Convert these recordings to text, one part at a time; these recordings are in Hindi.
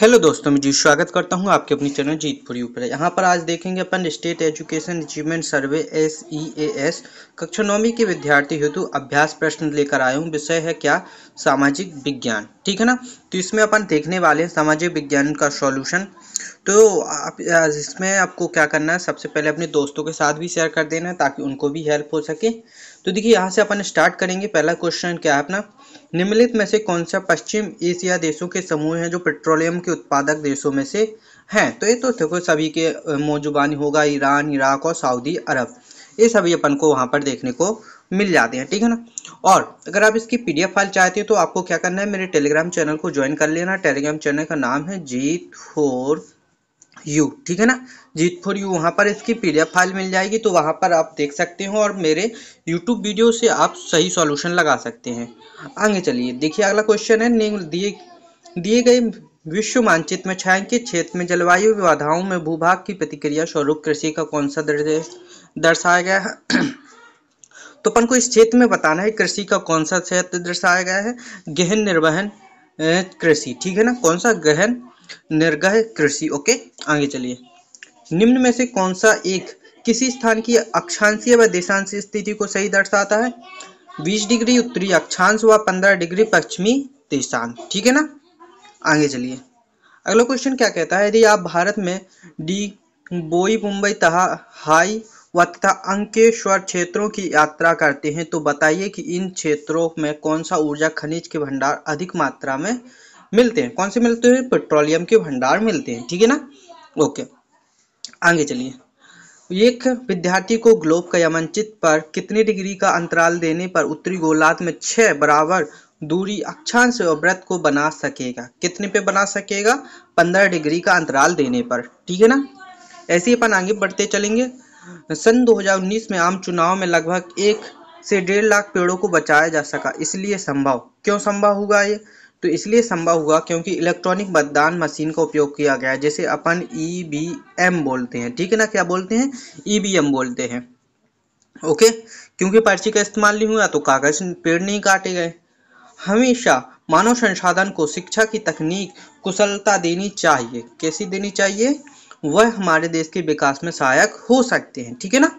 हेलो दोस्तों मैं जी स्वागत करता हूं आपके अपने चैनल जीतपुरी ऊपर यहां पर आज देखेंगे अपन state education achievement survey S E A S कक्षा नौवीं के विद्यार्थी हेतु अभ्यास प्रश्न लेकर आया हूं विषय है क्या सामाजिक विज्ञान ठीक है ना तो इसमें अपन देखने वाले हैं सामाजिक विज्ञान का सॉल्यूशन तो आप इसमें आपको क्या करना है सबसे पहले अपने दोस्तों के साथ भी शेयर कर देना है ताकि उनको भी हेल्प हो सके तो देखिए यहाँ से अपन स्टार्ट करेंगे पहला क्वेश्चन क्या है अपना निम्नलिखित में से कौन सा पश्चिम एशिया देशों के समूह है जो पेट्रोलियम के उत्पादक देशों में से हैं तो ये तो देखो सभी के मौजूबानी होगा ईरान इराक और सऊदी अरब ये सभी अपन को वहाँ पर देखने को मिल जाते हैं ठीक है ना और अगर आप इसकी पी फाइल चाहते हो तो आपको क्या करना है मेरे टेलीग्राम चैनल को ज्वाइन कर लेना टेलीग्राम चैनल का नाम है जी फोर यू ठीक है ना जीत फॉर यू वहाँ पर इसकी पीडीएफ फाइल मिल जाएगी तो वहाँ पर आप देख सकते हो और मेरे यूट्यूब वीडियो से आप सही सॉल्यूशन लगा सकते हैं आगे चलिए देखिए अगला क्वेश्चन है निम्न दिए दिए गए विश्व मानचित्र में छायांकित क्षेत्र में जलवायु बाधाओं में भूभाग की प्रतिक्रिया स्वरूप कृषि का कौन सा दर्शाया गया है तो अपन को इस क्षेत्र में बताना है कृषि का कौन सा क्षेत्र दर्शाया गया है गहन निर्वहन कृषि ठीक है ना कौन सा गहन निर्गह कृषि ओके आगे चलिए निम्न में से कौन सा एक किसी स्थान की अक्षांशीय व देशांशीय स्थिति को सही दर्शाता है 20 डिग्री उत्तरी अक्षांश व 15 डिग्री पश्चिमी देशांत ठीक है ना आगे चलिए अगला क्वेश्चन क्या कहता है यदि आप भारत में डी बोई मुंबई तहा हाई व तथा अंकेश्वर क्षेत्रों की यात्रा करते हैं तो बताइए कि इन क्षेत्रों में कौन सा ऊर्जा खनिज के भंडार अधिक मात्रा में मिलते हैं कौन से मिलते हैं पेट्रोलियम के भंडार मिलते हैं ठीक है ना ओके आगे चलिए एक विद्यार्थी को ग्लोब का यमनचित पर कितने डिग्री का अंतराल देने पर उत्तरी गोलार्ध में छह बराबर दूरी अक्षांश और व्रत को बना सकेगा कितने पे बना सकेगा पंद्रह डिग्री का अंतराल देने पर ठीक है ना ऐसे ही अपन आगे बढ़ते चलेंगे सन 2019 में आम चुनाव में लगभग एक से डेढ़ लाख पेड़ों को बचाया जा सका इसलिए संभव क्यों संभव होगा ये तो इसलिए संभव हुआ क्योंकि इलेक्ट्रॉनिक मतदान मशीन का उपयोग किया गया जैसे अपन ई e बोलते हैं ठीक है ना क्या बोलते हैं ई e बोलते हैं ओके क्योंकि पर्ची का इस्तेमाल नहीं हुआ तो कागज पेड़ नहीं काटे गए हमेशा मानव संसाधन को शिक्षा की तकनीक कुशलता देनी चाहिए कैसी देनी चाहिए वह हमारे देश के विकास में सहायक हो सकते हैं ठीक है ना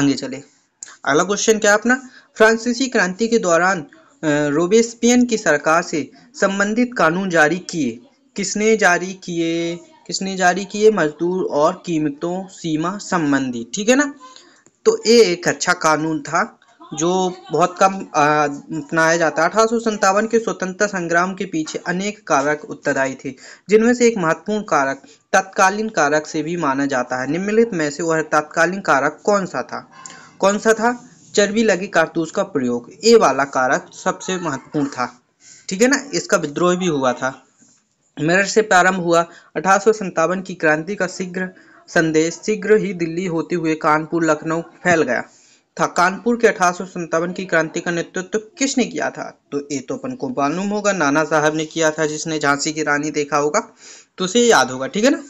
आगे चले अगला क्वेश्चन क्या अपना फ्रांसीसी क्रांति के दौरान रोबेस्पियन की सरकार से संबंधित कानून जारी किए किसने जारी किए किसने जारी किए मजदूर और कीमतों सीमा संबंधी ठीक है ना तो ये एक अच्छा कानून था जो बहुत कम अपनाया जाता अठारह सौ के स्वतंत्रता संग्राम के पीछे अनेक कारक उत्तरदायी थे जिनमें से एक महत्वपूर्ण कारक तत्कालीन कारक से भी माना जाता है निम्नलिखित में से वह तत्कालीन कारक कौन सा था कौन सा था चर्बी लगी कारतूस का प्रयोग ए वाला कारक सबसे महत्वपूर्ण था ठीक है ना इसका विद्रोह भी हुआ था मेरठ से प्रारंभ हुआ अठारह की क्रांति का शीघ्र संदेश शीघ्र ही दिल्ली होते हुए कानपुर लखनऊ फैल गया था कानपुर के अठारह की क्रांति का नेतृत्व तो किसने किया था तो ये तो अपन को मालूम होगा नाना साहब ने किया था जिसने झांसी की रानी देखा होगा तो उसे याद होगा ठीक है ना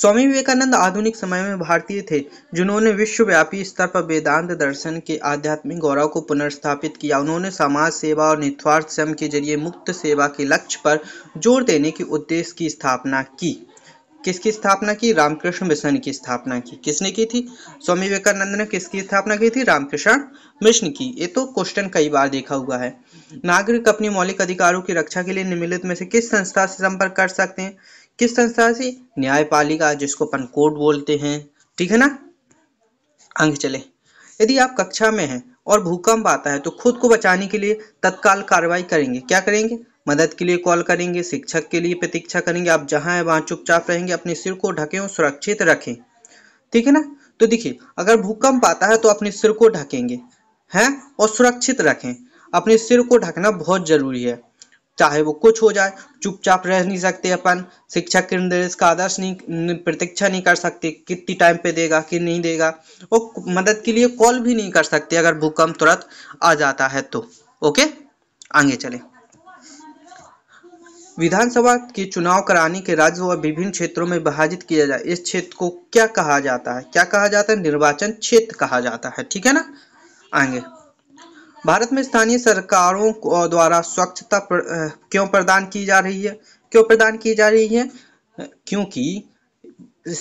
स्वामी विवेकानंद आधुनिक समय में भारतीय थे जिन्होंने विश्वव्यापी स्तर पर वेदांत दर्शन के आध्यात्मिक गौरव को पुनर्स्थापित किया उन्होंने समाज सेवा और निस्वार्थ श्रम के जरिए मुक्त सेवा के लक्ष्य पर जोर देने के उद्देश्य की स्थापना की किसकी स्थापना की रामकृष्ण मिशन की स्थापना की किसने की थी स्वामी विवेकानंद ने किसकी स्थापना की थी रामकृष्ण मिशन की ये तो क्वेश्चन कई बार देखा हुआ है नागरिक अपने मौलिक अधिकारों की रक्षा के लिए निम्नलिखित में से किस संस्था से संपर्क कर सकते हैं किस संस्था से न्यायपालिका जिसको अपन कोर्ट बोलते हैं ठीक है ना अंक चले यदि आप कक्षा में हैं और भूकंप आता है तो खुद को बचाने के लिए तत्काल कार्रवाई करेंगे क्या करेंगे मदद के लिए कॉल करेंगे शिक्षक के लिए प्रतीक्षा करेंगे आप जहां है वहां चुपचाप रहेंगे अपने सिर को ढके और सुरक्षित रखें ठीक है ना तो देखिए अगर भूकंप आता है तो अपने सिर को ढकेंगे हैं और सुरक्षित रखें अपने सिर को ढकना बहुत जरूरी है चाहे वो कुछ हो जाए चुपचाप रह नहीं सकते अपन शिक्षा के निर्देश का आदर्श नहीं प्रतीक्षा नहीं कर सकते कितनी टाइम पे देगा कि नहीं देगा वो मदद के लिए कॉल भी नहीं कर सकते अगर भूकंप तुरंत आ जाता है तो ओके आगे चले विधानसभा के चुनाव कराने के राज्य व विभिन्न क्षेत्रों में विभाजित किया जाए इस क्षेत्र को क्या कहा जाता है क्या कहा जाता है निर्वाचन क्षेत्र कहा जाता है ठीक है ना आगे भारत में स्थानीय सरकारों द्वारा स्वच्छता प्र, क्यों प्रदान की जा रही है क्यों प्रदान की जा रही है क्योंकि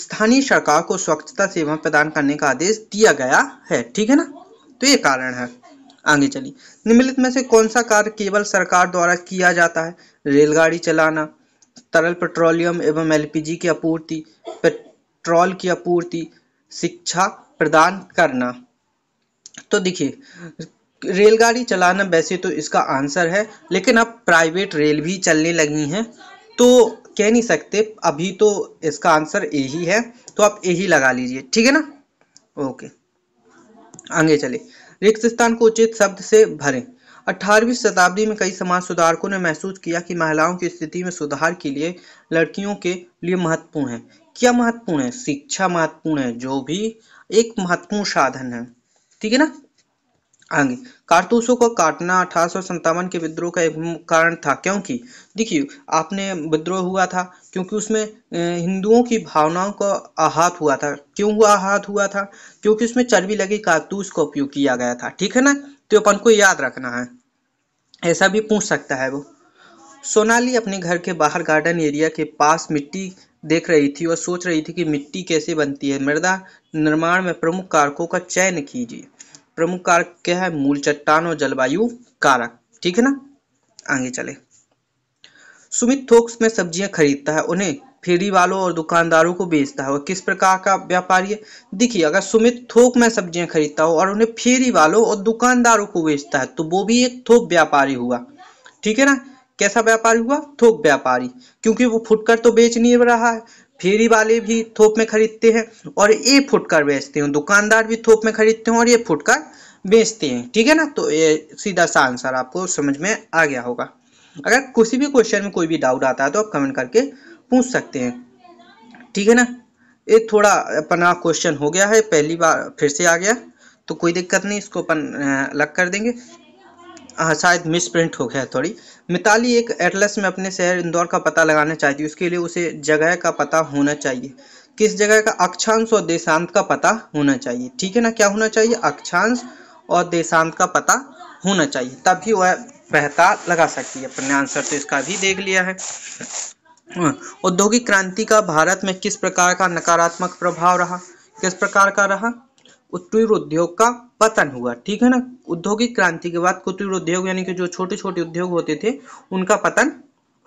स्थानीय सरकार को स्वच्छता सेवा प्रदान करने का आदेश दिया गया है ठीक है ना तो ये कारण है आगे चलिए निम्नलिखित में से कौन सा कार्य केवल सरकार द्वारा किया जाता है रेलगाड़ी चलाना तरल पेट्रोलियम एवं एलपीजी की आपूर्ति पेट्रोल की आपूर्ति शिक्षा प्रदान करना तो देखिए रेलगाड़ी चलाना वैसे तो इसका आंसर है लेकिन अब प्राइवेट रेल भी चलने लगी हैं तो कह नहीं सकते अभी तो इसका आंसर यही है तो आप ही लगा लीजिए ठीक है ना ओके आगे चले रिक्त स्थान को उचित शब्द से भरें अठारहवीं शताब्दी में कई समाज सुधारकों ने महसूस किया कि महिलाओं की स्थिति में सुधार के लिए लड़कियों के लिए महत्वपूर्ण है क्या महत्वपूर्ण है शिक्षा महत्वपूर्ण है जो भी एक महत्वपूर्ण साधन है ठीक है ना आगे कारतूसों को काटना अठारह के विद्रोह का एक कारण था क्योंकि देखिए आपने विद्रोह हुआ था क्योंकि उसमें हिंदुओं की भावनाओं को आहत हुआ था क्यों हुआ आहत हुआ था क्योंकि उसमें चर्बी लगी कारतूस का उपयोग किया गया था ठीक है ना तो अपन को याद रखना है ऐसा भी पूछ सकता है वो सोनाली अपने घर के बाहर गार्डन एरिया के पास मिट्टी देख रही थी और सोच रही थी कि मिट्टी कैसे बनती है मृदा निर्माण में प्रमुख कारकों का चयन कीजिए प्रमुख कारक क्या है मूल चट्टान और जलवायु कारक ठीक है ना आगे चले सुमित थोक्स में सब्जियां खरीदता है उन्हें फेरी वालों और दुकानदारों को बेचता है और किस प्रकार का व्यापारी है देखिए अगर सुमित थोक में सब्जियां खरीदता हो और उन्हें फेरी वालों और दुकानदारों को बेचता है तो वो भी एक थोक व्यापारी हुआ ठीक है ना कैसा व्यापारी हुआ थोक व्यापारी क्योंकि वो फुटकर तो बेच नहीं रहा है फेरी वाले भी थोक में खरीदते हैं और ये फुटकर बेचते हैं दुकानदार भी थोक में खरीदते हैं और ये फुटकर बेचते हैं ठीक है ना तो ये सीधा सा आंसर आपको समझ में आ गया होगा अगर किसी भी क्वेश्चन में कोई भी डाउट आता है तो आप कमेंट करके पूछ सकते हैं ठीक है ना ये थोड़ा अपना क्वेश्चन हो गया है पहली बार फिर से आ गया तो कोई दिक्कत नहीं इसको अपन अलग कर देंगे हाँ शायद मिस प्रिंट हो गया थोड़ी मिताली एक एटलस में अपने शहर इंदौर का पता लगाना चाहती है उसके लिए उसे जगह का पता होना चाहिए किस जगह का अक्षांश और देशांत का पता होना चाहिए ठीक है ना क्या होना चाहिए अक्षांश और देशांत का पता होना चाहिए तभी वह बेहता लगा सकती है अपने आंसर तो इसका भी देख लिया है हाँ। औद्योगिक क्रांति का भारत में किस प्रकार का नकारात्मक प्रभाव रहा किस प्रकार का रहा उत्तर उद्योग का पतन हुआ ठीक है ना औद्योगिक क्रांति के बाद कुटीर उद्योग यानी कि जो छोटे छोटे उद्योग होते थे उनका पतन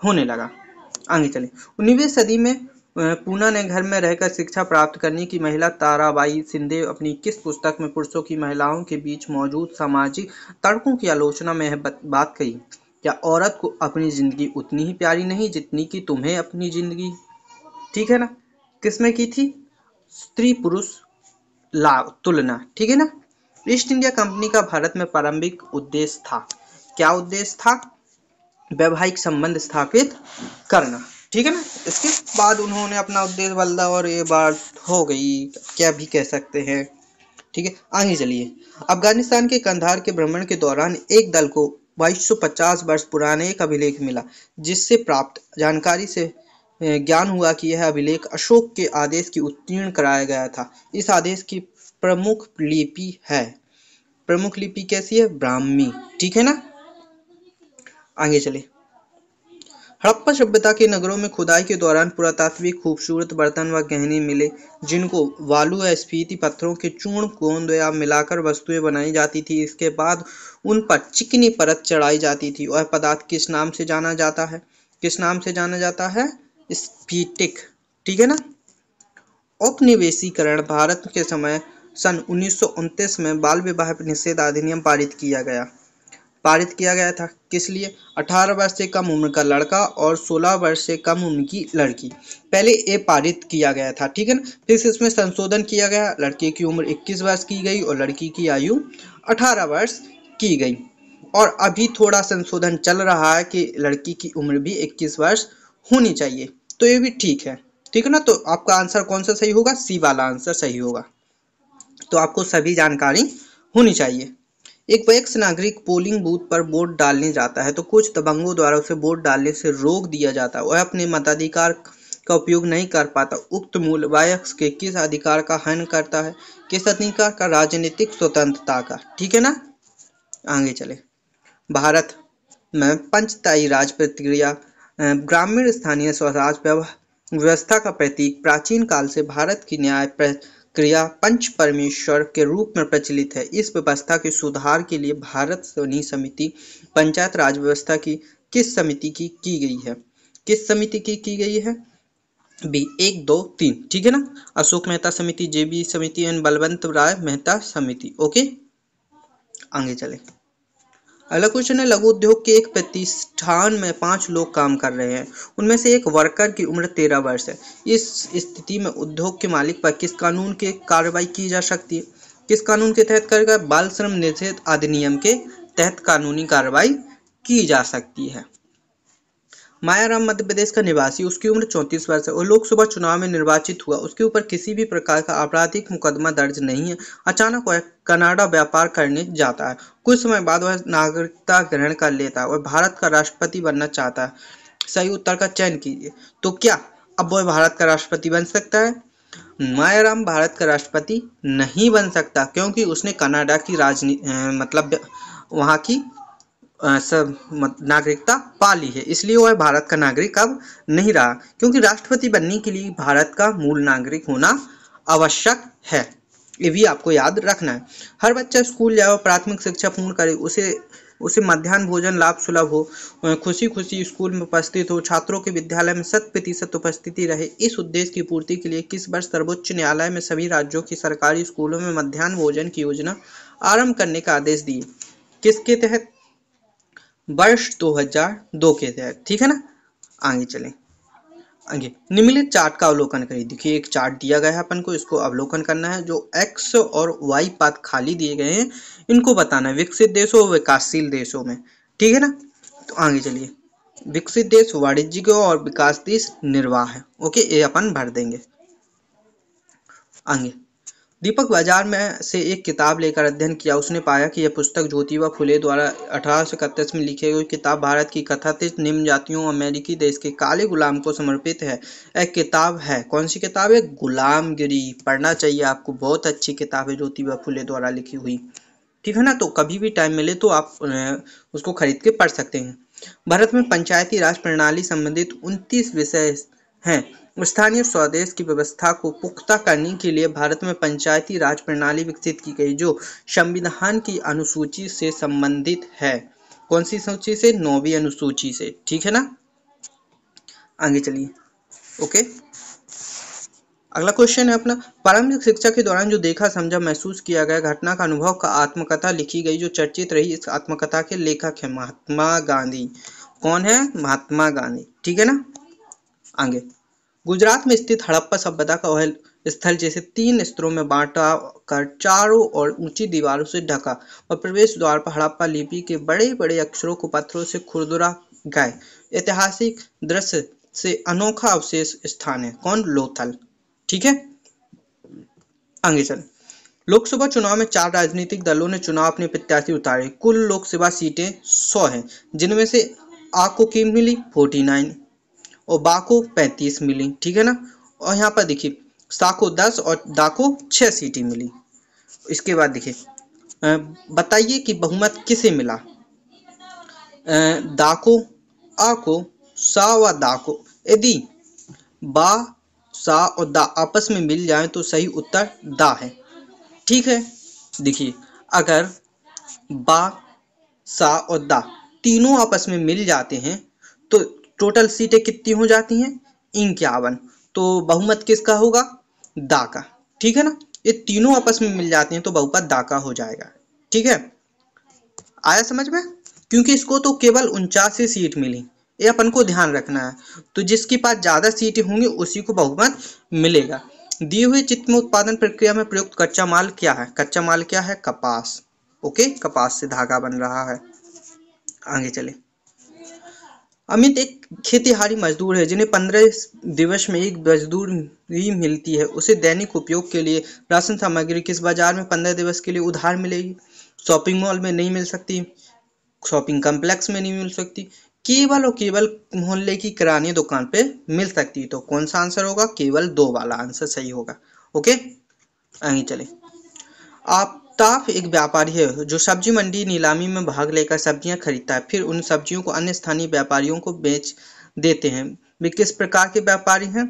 होने लगा आगे चले उन्नीसवीं सदी में पूना ने घर में रहकर शिक्षा प्राप्त करने की महिला ताराबाई सिंधे अपनी किस पुस्तक में पुरुषों की महिलाओं के बीच मौजूद सामाजिक तर्कों की आलोचना में बात कही क्या औरत को अपनी जिंदगी उतनी ही प्यारी नहीं जितनी कि तुम्हें अपनी जिंदगी ठीक है ना किसमें की थी स्त्री पुरुष ला तुलना ठीक है ना ईस्ट इंडिया कंपनी का भारत में प्रारंभिक उद्देश्य था क्या उद्देश्य था वैवाहिक संबंध स्थापित करना ठीक है ना इसके बाद उन्होंने अपना उद्देश्य बदला और ये बात हो गई क्या भी कह सकते हैं ठीक है आगे चलिए अफगानिस्तान के कंधार के भ्रमण के दौरान एक दल को 2250 वर्ष पुराने एक अभिलेख मिला जिससे प्राप्त जानकारी से ज्ञान हुआ कि यह अभिलेख अशोक के आदेश की उत्तीर्ण कराया गया था इस आदेश की प्रमुख लिपि है प्रमुख लिपि कैसी है ब्राह्मी ठीक है ना आगे चले हड़प्पा सभ्यता के नगरों में खुदाई के दौरान पुरातात्विक खूबसूरत बर्तन व गहने मिले जिनको वालू या स्फीति पत्थरों के चूर्ण गोंद या मिलाकर वस्तुएं बनाई जाती थी इसके बाद उन पर चिकनी परत चढ़ाई जाती थी और पदार्थ किस नाम से जाना जाता है किस नाम से जाना जाता है स्फीटिक ठीक है ना औपनिवेशीकरण भारत के समय सन उन्नीस में बाल विवाह निषेध अधिनियम पारित किया गया पारित किया गया था किस लिए 18 वर्ष से कम उम्र का लड़का और 16 वर्ष से कम उम्र की लड़की पहले ये पारित किया गया था ठीक है ना फिर इसमें संशोधन किया गया लड़के की उम्र 21 वर्ष की गई और लड़की की आयु 18 वर्ष की गई और अभी थोड़ा संशोधन चल रहा है कि लड़की की उम्र भी 21 वर्ष होनी चाहिए तो ये भी ठीक है ठीक है ना तो आपका आंसर कौन सा सही होगा सी वाला आंसर सही होगा तो आपको सभी जानकारी होनी चाहिए एक वयस्क नागरिक पोलिंग बूथ पर वोट डालने जाता है तो कुछ दबंगों द्वारा उसे वोट डालने से रोक दिया जाता है वह अपने मताधिकार का उपयोग नहीं कर पाता उक्त मूल वयस्क के किस अधिकार का हन करता है किस अधिकार का राजनीतिक स्वतंत्रता का ठीक है ना आगे चले भारत में पंचताई राज प्रतिक्रिया ग्रामीण स्थानीय स्वराज व्यवस्था का प्रतीक प्राचीन काल से भारत की न्याय क्रिया पंच परमेश्वर के रूप में प्रचलित है इस व्यवस्था के सुधार के लिए भारत सोनी समिति पंचायत राज व्यवस्था की किस समिति की की गई है किस समिति की की गई है बी एक दो तीन ठीक है ना अशोक मेहता समिति जेबी समिति एंड बलवंत राय मेहता समिति ओके आगे चले अगला क्वेश्चन है लघु उद्योग के एक प्रतिष्ठान में पांच लोग काम कर रहे हैं उनमें से एक वर्कर की उम्र तेरह वर्ष है इस स्थिति में उद्योग के मालिक पर किस कानून के कार्रवाई की जा सकती है किस कानून के तहत करेगा बाल श्रम निषेध अधिनियम के तहत कानूनी कार्रवाई की जा सकती है मायाराम मध्य प्रदेश का निवासी उसकी उम्र 34 वर्ष है और लोकसभा चुनाव में निर्वाचित हुआ उसके ऊपर किसी भी प्रकार का आपराधिक मुकदमा दर्ज नहीं है अचानक वह कनाडा व्यापार करने जाता है कुछ समय बाद वह नागरिकता ग्रहण कर लेता है और भारत का राष्ट्रपति बनना चाहता है सही उत्तर का चयन कीजिए तो क्या अब वह भारत का राष्ट्रपति बन सकता है मायाराम भारत का राष्ट्रपति नहीं बन सकता क्योंकि उसने कनाडा की राजनीति मतलब वहाँ की सब नागरिकता पा ली है इसलिए वह भारत का नागरिक अब नहीं रहा क्योंकि राष्ट्रपति बनने के लिए भारत का मूल नागरिक होना आवश्यक है ये भी आपको याद रखना है हर बच्चा स्कूल जाए प्राथमिक शिक्षा पूर्ण करे उसे उसे मध्यान्ह भोजन लाभ सुलभ हो खुशी खुशी स्कूल में उपस्थित हो छात्रों के विद्यालय में शत प्रतिशत उपस्थिति रहे इस उद्देश्य की पूर्ति के लिए किस वर्ष सर्वोच्च न्यायालय में सभी राज्यों की सरकारी स्कूलों में मध्यान्ह भोजन की योजना आरंभ करने का आदेश दिए किसके तहत वर्ष 2002 के तहत ठीक है ना आगे चलें आगे निम्नलिखित चार्ट का अवलोकन करिए देखिए एक चार्ट दिया गया है अपन को इसको अवलोकन करना है जो एक्स और वाई पाथ खाली दिए गए हैं इनको बताना है विकसित देशों और विकासशील देशों में ठीक है ना तो आगे चलिए विकसित देश वाणिज्यिक और विकास देश निर्वाह है ओके ये अपन भर देंगे आगे दीपक बाजार में से एक किताब लेकर अध्ययन किया उसने पाया कि यह पुस्तक ज्योतिबा फुले द्वारा अठारह में लिखी गई किताब भारत की कथित निम्न जातियों अमेरिकी देश के काले गुलाम को समर्पित है एक किताब है कौन सी किताब है गुलामगिरी पढ़ना चाहिए आपको बहुत अच्छी किताब है ज्योतिबा फुले द्वारा लिखी हुई ठीक है ना तो कभी भी टाइम मिले तो आप उसको खरीद के पढ़ सकते हैं भारत में पंचायती राज प्रणाली संबंधित उनतीस विषय हैं स्थानीय स्वदेश की व्यवस्था को पुख्ता करने के लिए भारत में पंचायती राज प्रणाली विकसित की गई जो संविधान की अनुसूची से संबंधित है कौन सी सूची से नौवी अनुसूची से ठीक है ना आगे चलिए ओके अगला क्वेश्चन है अपना प्रारंभिक शिक्षा के दौरान जो देखा समझा महसूस किया गया घटना का अनुभव का आत्मकथा लिखी गई जो चर्चित रही इस आत्मकथा के लेखक है महात्मा गांधी कौन है महात्मा गांधी ठीक है ना आगे गुजरात में स्थित हड़प्पा सभ्यता का वह स्थल जैसे तीन स्तरों में बांटा कर चारों और ऊंची दीवारों से ढका और प्रवेश द्वार पर हड़प्पा लिपि के बड़े बड़े अक्षरों को पत्थरों से खुरदुरा गए ऐतिहासिक दृश्य से अनोखा अवशेष स्थान है कौन लोथल ठीक है आगे चल लोकसभा चुनाव में चार राजनीतिक दलों ने चुनाव अपने प्रत्याशी उतारे कुल लोकसभा सीटें 100 हैं जिनमें से आपको की मिली 49 और बा को पैंतीस मिली ठीक है ना और यहाँ पर देखिए सा को दस और दाको को छः सीटी मिली इसके बाद देखिए बताइए कि बहुमत किसे मिला दाको को आ को सा व दाको यदि बा सा और दा आपस में मिल जाए तो सही उत्तर दा है ठीक है देखिए अगर बा सा और दा तीनों आपस में मिल जाते हैं तो टोटल सीटें कितनी हो जाती हैं इक्यावन तो बहुमत किसका होगा दा का ठीक है ना ये तीनों आपस में मिल जाते हैं तो बहुमत दा का हो जाएगा ठीक है आया समझ में क्योंकि इसको तो केवल उनचासी सीट मिली ये अपन को ध्यान रखना है तो जिसके पास ज़्यादा सीटें होंगी उसी को बहुमत मिलेगा दिए हुए चित्र में उत्पादन प्रक्रिया में प्रयुक्त कच्चा माल क्या है कच्चा माल क्या है कपास ओके कपास से धागा बन रहा है आगे चले अमित एक खेतीहारी मजदूर है जिन्हें पंद्रह दिवस में एक मजदूरी मिलती है उसे दैनिक उपयोग के लिए राशन सामग्री किस बाजार में पंद्रह दिवस के लिए उधार मिलेगी शॉपिंग मॉल में नहीं मिल सकती शॉपिंग कॉम्प्लेक्स में नहीं मिल सकती केवल और केवल मोहल्ले की किराने दुकान पे मिल सकती तो कौन सा आंसर होगा केवल दो वाला आंसर सही होगा ओके आगे चले आप ताफ एक व्यापारी है जो सब्जी मंडी नीलामी में भाग लेकर सब्जियां खरीदता है फिर उन सब्जियों को अन्य स्थानीय व्यापारियों को बेच देते हैं वे किस प्रकार के व्यापारी हैं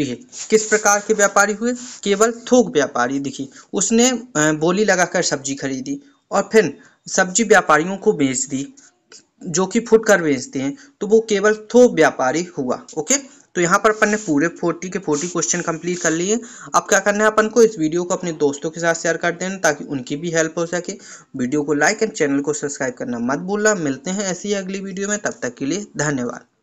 किस प्रकार के व्यापारी हुए केवल थोक व्यापारी दिखी उसने बोली लगाकर सब्जी खरीदी और फिर सब्जी व्यापारियों को बेच दी जो कि फुटकर बेचते हैं तो वो केवल थोक व्यापारी हुआ ओके तो यहाँ पर अपन ने पूरे फोर्टी के फोर्टी क्वेश्चन कंप्लीट कर लिए अब क्या करना है अपन को इस वीडियो को अपने दोस्तों के साथ शेयर कर देना ताकि उनकी भी हेल्प हो सके वीडियो को लाइक एंड चैनल को सब्सक्राइब करना मत भूलना मिलते हैं ऐसी अगली वीडियो में तब तक के लिए धन्यवाद